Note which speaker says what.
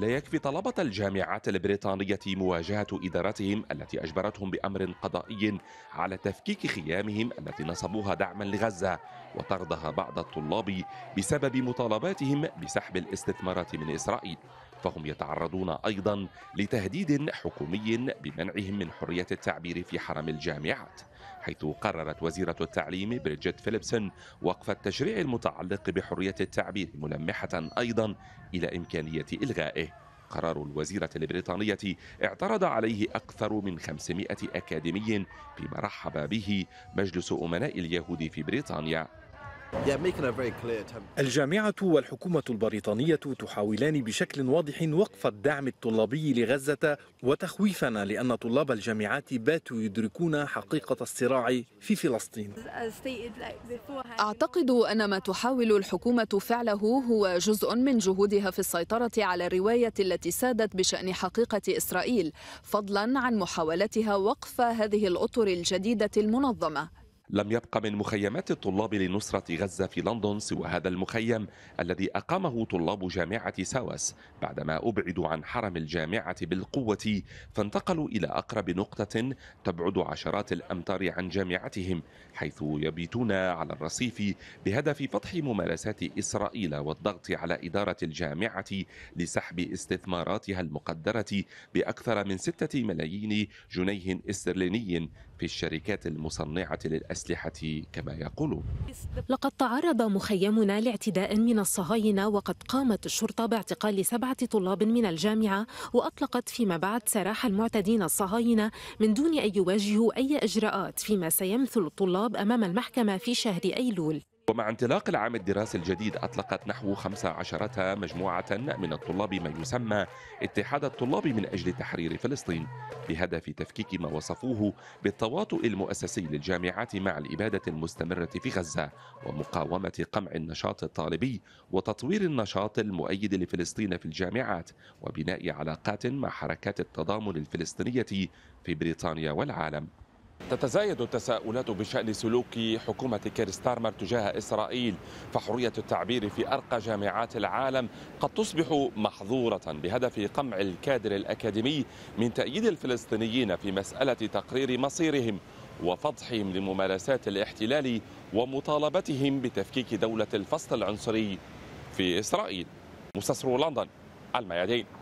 Speaker 1: لا يكفي طلبة الجامعات البريطانية مواجهة إدارتهم التي أجبرتهم بأمر قضائي على تفكيك خيامهم التي نصبوها دعما لغزة وطردها بعض الطلاب بسبب مطالباتهم بسحب الاستثمارات من إسرائيل فهم يتعرضون أيضا لتهديد حكومي بمنعهم من حرية التعبير في حرم الجامعات حيث قررت وزيرة التعليم بريجيت فيليبسون وقف التشريع المتعلق بحرية التعبير ملمحة أيضا إلى إمكانية إلغائه قرار الوزيرة البريطانية اعترض عليه أكثر من 500 أكاديمي فيما رحب به مجلس أمناء اليهود في بريطانيا الجامعة والحكومة البريطانية تحاولان بشكل واضح وقف الدعم الطلابي لغزة وتخويفنا لأن طلاب الجامعات باتوا يدركون حقيقة الصراع في فلسطين أعتقد أن ما تحاول الحكومة فعله هو جزء من جهودها في السيطرة على الرواية التي سادت بشأن حقيقة إسرائيل فضلا عن محاولتها وقف هذه الأطر الجديدة المنظمة لم يبق من مخيمات الطلاب لنصرة غزة في لندن سوى هذا المخيم الذي أقامه طلاب جامعة ساوس بعدما أبعدوا عن حرم الجامعة بالقوة فانتقلوا إلى أقرب نقطة تبعد عشرات الأمتار عن جامعتهم حيث يبيتون على الرصيف بهدف فتح ممارسات إسرائيل والضغط على إدارة الجامعة لسحب استثماراتها المقدرة بأكثر من ستة ملايين جنيه استرليني في الشركات المصنعة للأسفل الأسلحة كما يقولون لقد تعرض مخيمنا لاعتداء من الصهاينة وقد قامت الشرطة باعتقال سبعة طلاب من الجامعة وأطلقت فيما بعد سراح المعتدين الصهاينة من دون أن يواجهوا أي إجراءات فيما سيمثل الطلاب أمام المحكمة في شهر أيلول ومع انطلاق العام الدراسي الجديد أطلقت نحو 15 مجموعة من الطلاب ما يسمى اتحاد الطلاب من أجل تحرير فلسطين بهدف تفكيك ما وصفوه بالتواطؤ المؤسسي للجامعات مع الإبادة المستمرة في غزة ومقاومة قمع النشاط الطالبي وتطوير النشاط المؤيد لفلسطين في الجامعات وبناء علاقات مع حركات التضامن الفلسطينية في بريطانيا والعالم تتزايد التساؤلات بشأن سلوك حكومة كيرستارمر تجاه إسرائيل فحرية التعبير في أرقى جامعات العالم قد تصبح محظورة بهدف قمع الكادر الأكاديمي من تأييد الفلسطينيين في مسألة تقرير مصيرهم وفضحهم لممارسات الاحتلال ومطالبتهم بتفكيك دولة الفصل العنصري في إسرائيل مستشار لندن الميادين